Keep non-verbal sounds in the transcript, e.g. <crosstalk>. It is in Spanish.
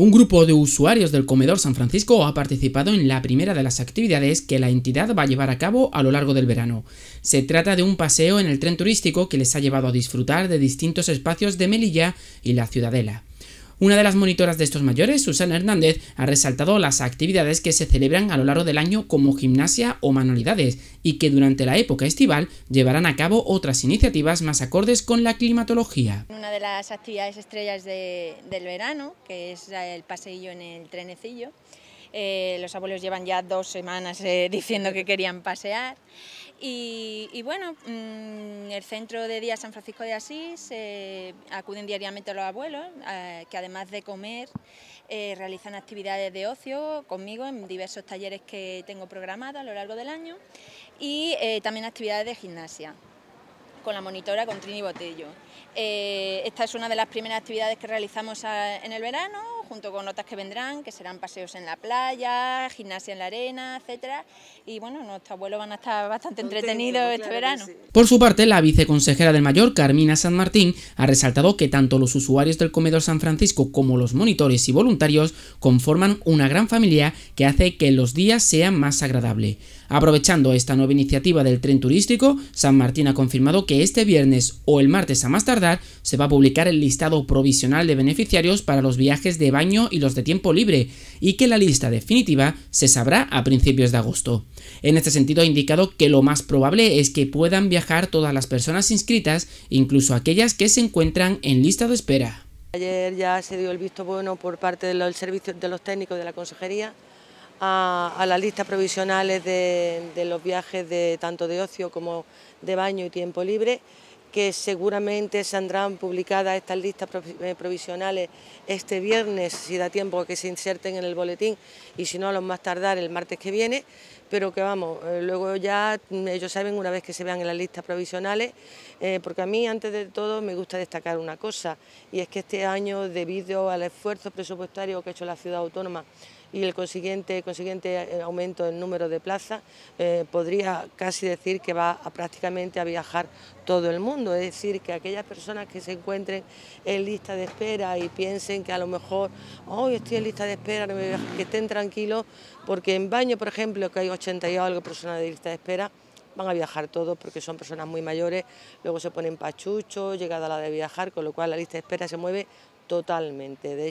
Un grupo de usuarios del Comedor San Francisco ha participado en la primera de las actividades que la entidad va a llevar a cabo a lo largo del verano. Se trata de un paseo en el tren turístico que les ha llevado a disfrutar de distintos espacios de Melilla y la Ciudadela. Una de las monitoras de estos mayores, Susana Hernández, ha resaltado las actividades que se celebran a lo largo del año como gimnasia o manualidades y que durante la época estival llevarán a cabo otras iniciativas más acordes con la climatología. Una de las actividades estrellas del verano, que es el paseillo en el trenecillo, eh, los abuelos llevan ya dos semanas eh, <laughs> diciendo que querían pasear. Y, bueno, mm, el centro de día San Francisco de Asís eh, acuden diariamente los abuelos, eh, que además de comer, eh, realizan actividades de ocio conmigo en diversos talleres que tengo programados a lo largo del año y también actividades de gimnasia con la monitora, con Trini Botello. esta es una de las primeras actividades que realizamos en el verano junto con otras que vendrán, que serán paseos en la playa, gimnasia en la arena, etcétera. Y bueno, nuestros abuelos van a estar bastante entretenidos este verano. Por su parte, la viceconsejera del Mayor, Carmina San Martín, ha resaltado que tanto los usuarios del comedor San Francisco como los monitores y voluntarios conforman una gran familia que hace que los días sean más agradables. Aprovechando esta nueva iniciativa del tren turístico, San Martín ha confirmado que este viernes o el martes a más tardar se va a publicar el listado provisional de beneficiarios para los viajes de y los de tiempo libre, y que la lista definitiva se sabrá a principios de agosto. En este sentido ha indicado que lo más probable es que puedan viajar todas las personas inscritas, incluso aquellas que se encuentran en lista de espera. Ayer ya se dio el visto bueno por parte de los de los técnicos de la consejería a, las listas provisionales de, de los viajes de tanto de ocio como de baño y tiempo libre que seguramente saldrán publicadas estas listas eh, provisionales este viernes, si da tiempo a que se inserten en el boletín, y si no, a los más tardar el martes que viene, pero que vamos, eh, luego ya mm, ellos saben una vez que se vean en las listas provisionales, eh, porque a mí antes de todo me gusta destacar una cosa, y es que este año, debido al esfuerzo presupuestario que ha hecho la ciudad autónoma, y el consiguiente, consiguiente eh, aumento del número de plazas, eh, podría casi decir que va a prácticamente a viajar todo el mundo. Es decir, que aquellas personas que se encuentren en lista de espera y piensen que a lo mejor, hoy estoy en lista de espera, que estén tranquilos, porque en baño, por ejemplo, que hay 80 y algo personas de lista de espera, van a viajar todos porque son personas muy mayores, luego se ponen pachuchos, llegada la de viajar, con lo cual la lista de espera se mueve totalmente.